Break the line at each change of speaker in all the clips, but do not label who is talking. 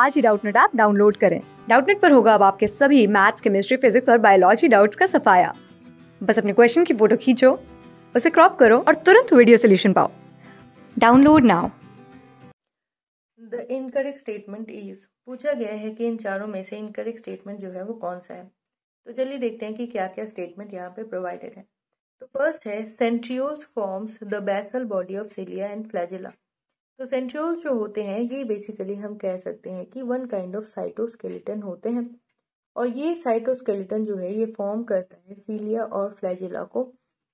आज ही Doubtnut app download करें डाउटनेट पर होगा अब आपके सभी मैथ्स केमिस्ट्री फिजिक्स और बायोलॉजी डाउट्स का सफाया बस अपने क्वेश्चन की फोटो खींचो उसे क्रॉप करो और तुरंत वीडियो सोल्यूशन पाओ download now
the incorrect statement is पूछा गया है कि इन चारों में से इनकरेक्ट स्टेटमेंट जो है वो कौन सा है तो चलिए देखते हैं कि क्या क्या स्टेटमेंट यहाँ पे प्रोवाइडेड है तो फर्स्ट है centrioles forms the basal body of cilia and flagella तो सेंट्रियोल्स जो होते हैं ये बेसिकली हम कह सकते हैं कि वन काइंड ऑफ साइटोस्केलेटन होते हैं और ये साइटोस्केलेटन जो है ये फॉर्म करता है सीलिया और फ्लैजिला को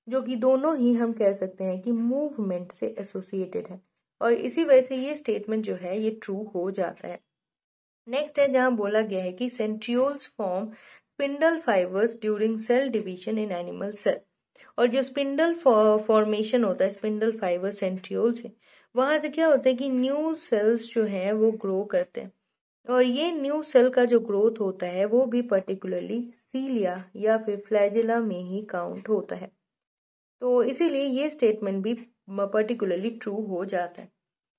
जो कि दोनों ही हम कह सकते हैं कि मूवमेंट से एसोसिएटेड है और इसी वजह से ये स्टेटमेंट जो है ये ट्रू हो जाता है नेक्स्ट है जहाँ बोला गया है कि centrioles form spindle fibres during cell division in animal cell और जो स्पिंडल फॉर्मेशन होता है स्पिंडल फाइबर सेंट्रियोल से वहां से क्या होता है कि न्यू सेल्स जो है वो ग्रो करते हैं और ये न्यू सेल का जो ग्रोथ होता है वो भी पर्टिकुलरली सीलिया या फिर फ्लैजिला में ही काउंट होता है तो इसीलिए ये स्टेटमेंट भी पर्टिकुलरली ट्रू हो जाता है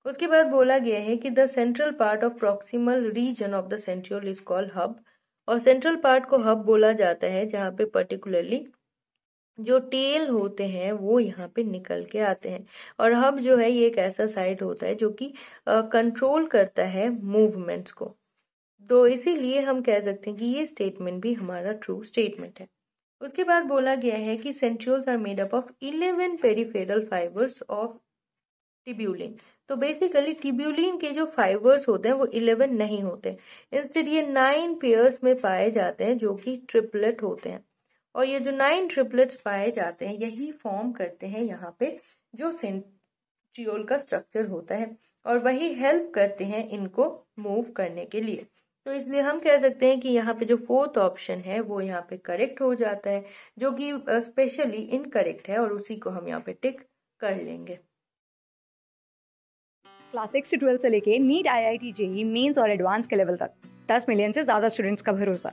उसके बाद बोला गया है कि the central part of proximal region of the central is called hub और सेंट्रल पार्ट को हब बोला जाता है जहाँ पे पर्टिकुलरली जो टेल होते हैं वो यहाँ पे निकल के आते हैं और हब जो है ये एक ऐसा साइड होता है जो कि कंट्रोल करता है मूवमेंट्स को तो इसीलिए हम कह सकते हैं कि ये स्टेटमेंट भी हमारा ट्रू स्टेटमेंट है उसके बाद बोला गया है कि centrioles are made up of eleven peripheral fibres of tubulin तो बेसिकली टिब्यूलिन के जो फाइबर्स होते हैं वो इलेवन नहीं होते इंस्टेड ये नाइन पेयर्स में पाए जाते हैं जो कि ट्रिपलेट होते हैं और ये जो नाइन ट्रिपलेट्स पाए जाते हैं यही फॉर्म करते हैं यहाँ पे जो सेंट्रियोल का स्ट्रक्चर होता है और वही हेल्प करते हैं इनको मूव करने के लिए तो इसलिए हम कह सकते हैं कि यहाँ पे जो फोर्थ ऑप्शन है वो यहाँ पे करेक्ट हो जाता है जो कि स्पेशली इनकरेक्ट है और उसी को हम यहाँ पे टिक कर लेंगे
क्लास सिक्स से ट्वेल्थ से लेके NEET IIT JEE mains और एडवांस के लेवल तक दस मिलियन से ज्यादा स्टूडेंट्स का भरोसा